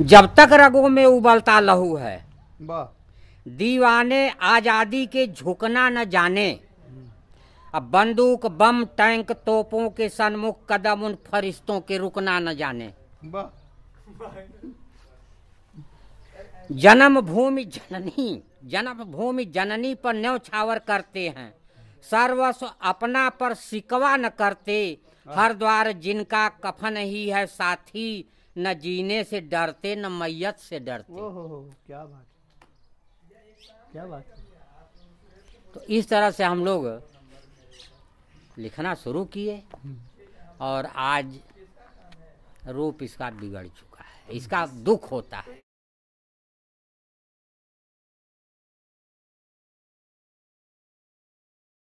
जब तक रगों में उबलता लहू है दीवाने आज़ादी के झुकना न जाने अब बंदूक बम टैंक तोपों के सन्मुख कदम उन फरिश्तों के रुकना न जाने जन्म भूमि जननी जन्म भूमि जननी पर न्यौछावर करते हैं सर्वस्व अपना पर सिकवा न करते हाँ। हर द्वार जिनका कफन ही है साथी न जीने से डरते न मैयत से डरते हो, क्या बात क्या बात तो इस तरह से हम लोग लिखना शुरू किए हम्म। और आज रूप इसका बिगड़ चुका है इसका दुख होता है